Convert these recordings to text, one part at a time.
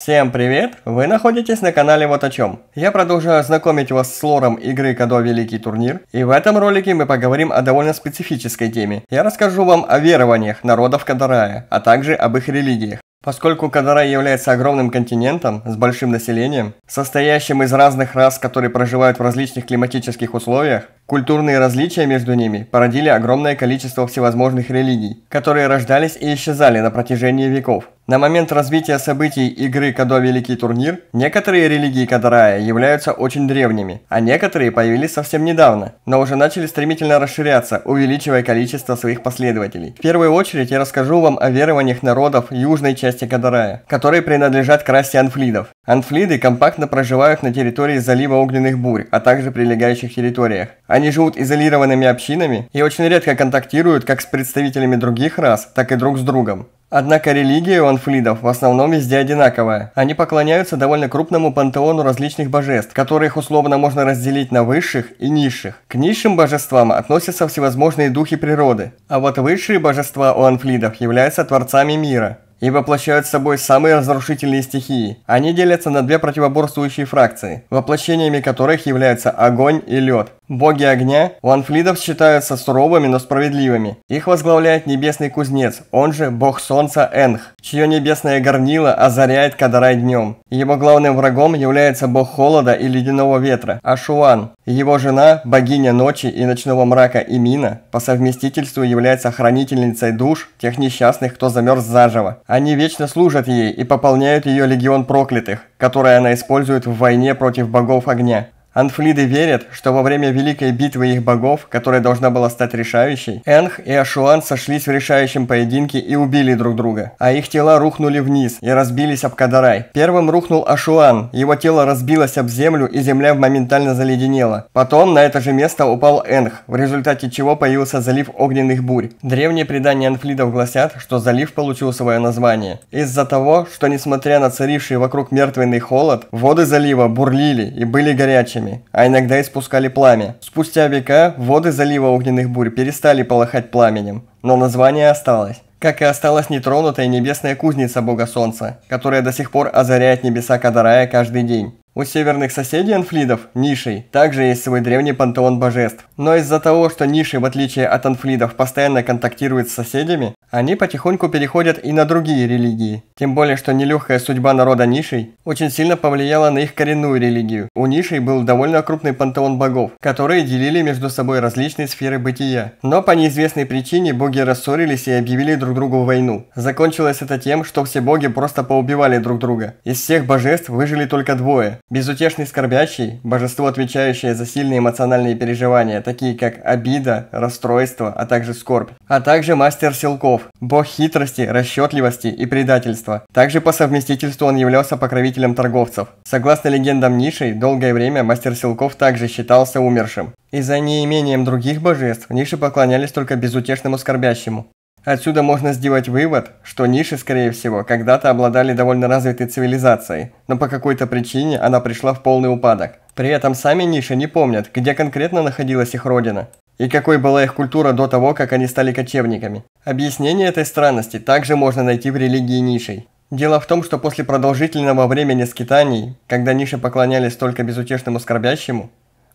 Всем привет! Вы находитесь на канале Вот о чем. Я продолжаю знакомить вас с лором игры Кадо Великий Турнир, и в этом ролике мы поговорим о довольно специфической теме. Я расскажу вам о верованиях народов Кадарая, а также об их религиях. Поскольку Кадарай является огромным континентом с большим населением, состоящим из разных рас, которые проживают в различных климатических условиях, Культурные различия между ними породили огромное количество всевозможных религий, которые рождались и исчезали на протяжении веков. На момент развития событий игры Кадо Великий Турнир, некоторые религии Кадарая являются очень древними, а некоторые появились совсем недавно, но уже начали стремительно расширяться, увеличивая количество своих последователей. В первую очередь я расскажу вам о верованиях народов южной части Кадарая, которые принадлежат к расе анфлидов. Анфлиды компактно проживают на территории залива Огненных Бурь, а также прилегающих территориях. Они живут изолированными общинами и очень редко контактируют как с представителями других рас, так и друг с другом. Однако религия у анфлидов в основном везде одинаковая. Они поклоняются довольно крупному пантеону различных божеств, которых условно можно разделить на высших и низших. К низшим божествам относятся всевозможные духи природы, а вот высшие божества у анфлидов являются творцами мира и воплощают с собой самые разрушительные стихии. Они делятся на две противоборствующие фракции, воплощениями которых являются огонь и лед. Боги огня ванфлидов считаются суровыми, но справедливыми. Их возглавляет небесный кузнец, он же бог солнца Энх, чье небесное горнило озаряет Кадарай днем. Его главным врагом является бог холода и ледяного ветра, Ашуан. Его жена, богиня ночи и ночного мрака Имина, по совместительству является хранительницей душ тех несчастных, кто замерз заживо. Они вечно служат ей и пополняют ее легион проклятых, который она использует в войне против богов огня. Анфлиды верят, что во время великой битвы их богов, которая должна была стать решающей, Энх и Ашуан сошлись в решающем поединке и убили друг друга, а их тела рухнули вниз и разбились об Кадарай. Первым рухнул Ашуан, его тело разбилось об землю и земля моментально заледенела. Потом на это же место упал Энх, в результате чего появился залив огненных бурь. Древние предания анфлидов гласят, что залив получил свое название. Из-за того, что несмотря на царивший вокруг мертвенный холод, воды залива бурлили и были горячими ракетами, а иногда испускали пламя. Спустя века воды залива огненных бурь перестали полыхать пламенем, но название осталось. Как и осталась нетронутая небесная кузница бога солнца, которая до сих пор озаряет небеса Кадарая каждый день. У северных соседей Анфлидов, Нишей, также есть свой древний пантеон божеств. Но из-за того, что Ниши, в отличие от Анфлидов, постоянно контактируют с соседями, они потихоньку переходят и на другие религии. Тем более, что нелегкая судьба народа Нишей очень сильно повлияла на их коренную религию. У Нишей был довольно крупный пантеон богов, которые делили между собой различные сферы бытия. Но по неизвестной причине боги рассорились и объявили друг другу войну. Закончилось это тем, что все боги просто поубивали друг друга. Из всех божеств выжили только двое. Безутешный скорбящий – божество, отвечающее за сильные эмоциональные переживания, такие как обида, расстройство, а также скорбь. А также мастер силков – бог хитрости, расчетливости и предательства. Также по совместительству он являлся покровителем торговцев. Согласно легендам Нишей, долгое время мастер силков также считался умершим. И за неимением других божеств Ниши поклонялись только безутешному скорбящему. Отсюда можно сделать вывод, что ниши, скорее всего, когда-то обладали довольно развитой цивилизацией, но по какой-то причине она пришла в полный упадок. При этом сами ниши не помнят, где конкретно находилась их родина и какой была их культура до того, как они стали кочевниками. Объяснение этой странности также можно найти в религии нишей. Дело в том, что после продолжительного времени скитаний, когда ниши поклонялись только безутешному скорбящему,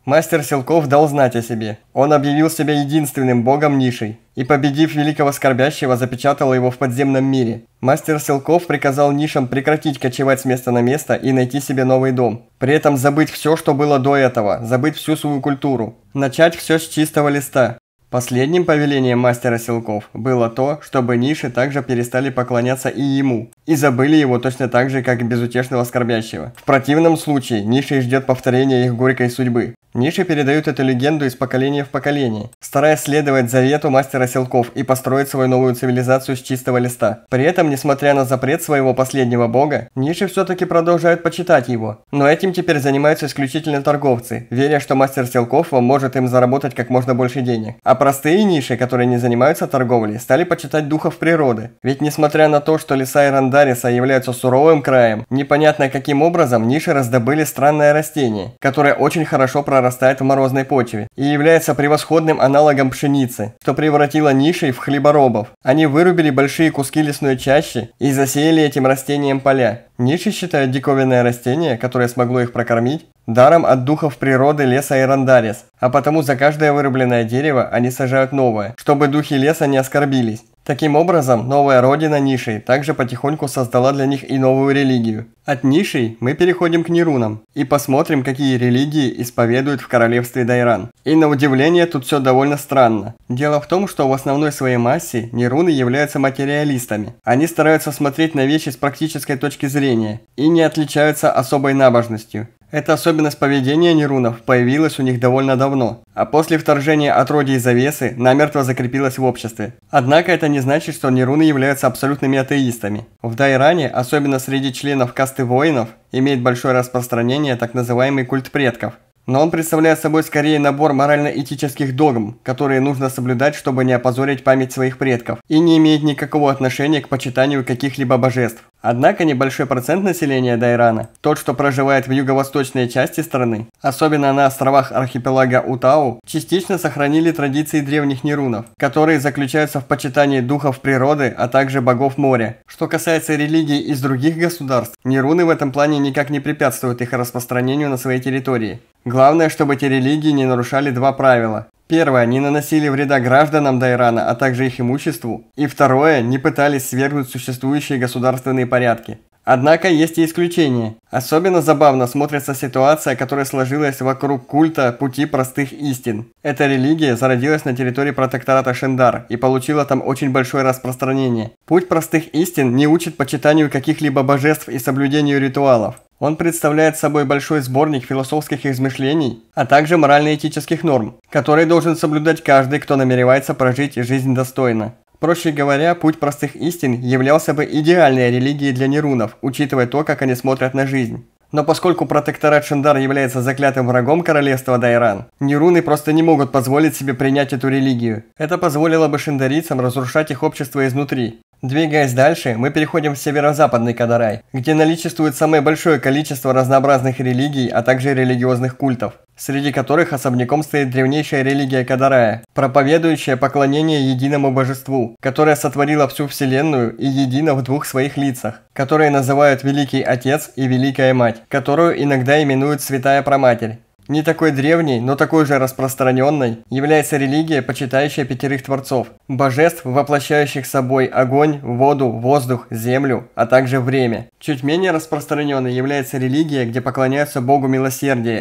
Мастер Силков дал знать о себе. Он объявил себя единственным богом нишей и, победив Великого Скорбящего, запечатал его в подземном мире. Мастер Силков приказал нишам прекратить кочевать с места на место и найти себе новый дом. При этом забыть все, что было до этого, забыть всю свою культуру. Начать все с чистого листа. Последним повелением мастера Силков было то, чтобы ниши также перестали поклоняться и ему, и забыли его точно так же, как и безутешного скорбящего. В противном случае ниши ждет повторения их горькой судьбы. Ниши передают эту легенду из поколения в поколение, стараясь следовать завету мастера селков и построить свою новую цивилизацию с чистого листа. При этом, несмотря на запрет своего последнего бога, Ниши все-таки продолжают почитать его. Но этим теперь занимаются исключительно торговцы, веря, что мастер селков может им заработать как можно больше денег. А простые ниши, которые не занимаются торговлей, стали почитать духов природы. Ведь несмотря на то, что леса Ирандариса являются суровым краем, непонятно каким образом ниши раздобыли странное растение, которое очень хорошо прорабатывает прорастает в морозной почве и является превосходным аналогом пшеницы, что превратило нишей в хлеборобов. Они вырубили большие куски лесной чащи и засеяли этим растением поля. Ниши считают диковинное растение, которое смогло их прокормить, даром от духов природы леса и а потому за каждое вырубленное дерево они сажают новое, чтобы духи леса не оскорбились. Таким образом, новая родина Нишей также потихоньку создала для них и новую религию. От Нишей мы переходим к Нерунам и посмотрим, какие религии исповедуют в королевстве Дайран. И на удивление тут все довольно странно. Дело в том, что в основной своей массе Неруны являются материалистами. Они стараются смотреть на вещи с практической точки зрения и не отличаются особой набожностью. Эта особенность поведения нерунов появилась у них довольно давно, а после вторжения отродий завесы намертво закрепилась в обществе. Однако это не значит, что неруны являются абсолютными атеистами. В Дайране, особенно среди членов касты воинов, имеет большое распространение так называемый культ предков. Но он представляет собой скорее набор морально-этических догм, которые нужно соблюдать, чтобы не опозорить память своих предков, и не имеет никакого отношения к почитанию каких-либо божеств. Однако небольшой процент населения Дайрана, тот, что проживает в юго-восточной части страны, особенно на островах архипелага Утау, частично сохранили традиции древних нерунов, которые заключаются в почитании духов природы, а также богов моря. Что касается религий из других государств, неруны в этом плане никак не препятствуют их распространению на своей территории. Главное, чтобы эти религии не нарушали два правила. Первое, не наносили вреда гражданам Дайрана, а также их имуществу. И второе, не пытались свергнуть существующие государственные порядки. Однако есть и исключения. Особенно забавно смотрится ситуация, которая сложилась вокруг культа пути простых истин. Эта религия зародилась на территории протектората Шендар и получила там очень большое распространение. Путь простых истин не учит почитанию каких-либо божеств и соблюдению ритуалов. Он представляет собой большой сборник философских измышлений, а также морально-этических норм, которые должен соблюдать каждый, кто намеревается прожить жизнь достойно. Проще говоря, путь простых истин являлся бы идеальной религией для нерунов, учитывая то, как они смотрят на жизнь. Но поскольку протекторат Шандар является заклятым врагом королевства Дайран, неруны просто не могут позволить себе принять эту религию. Это позволило бы шандарийцам разрушать их общество изнутри. Двигаясь дальше, мы переходим в северо-западный Кадарай, где наличествует самое большое количество разнообразных религий, а также религиозных культов, среди которых особняком стоит древнейшая религия Кадарая, проповедующая поклонение единому божеству, которое сотворило всю вселенную и едино в двух своих лицах, которые называют Великий Отец и Великая Мать, которую иногда именуют Святая Проматерь. Не такой древней, но такой же распространенной является религия, почитающая пятерых творцов, божеств, воплощающих собой огонь, воду, воздух, землю, а также время. Чуть менее распространенной является религия, где поклоняются богу милосердия,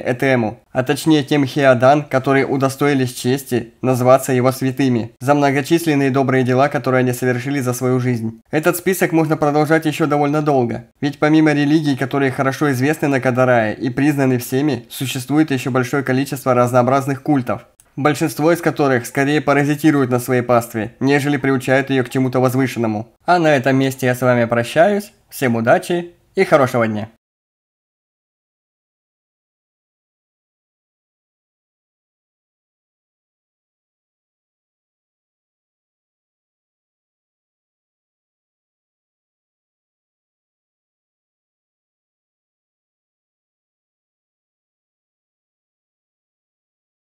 Этему, а точнее тем хеодан, которые удостоились чести назваться его святыми, за многочисленные добрые дела, которые они совершили за свою жизнь. Этот список можно продолжать еще довольно долго, ведь помимо религий, которые хорошо известны на Кадарае и признаны всеми, существует еще большое количество разнообразных культов, большинство из которых скорее паразитируют на своей пастве, нежели приучают ее к чему-то возвышенному. А на этом месте я с вами прощаюсь, всем удачи и хорошего дня.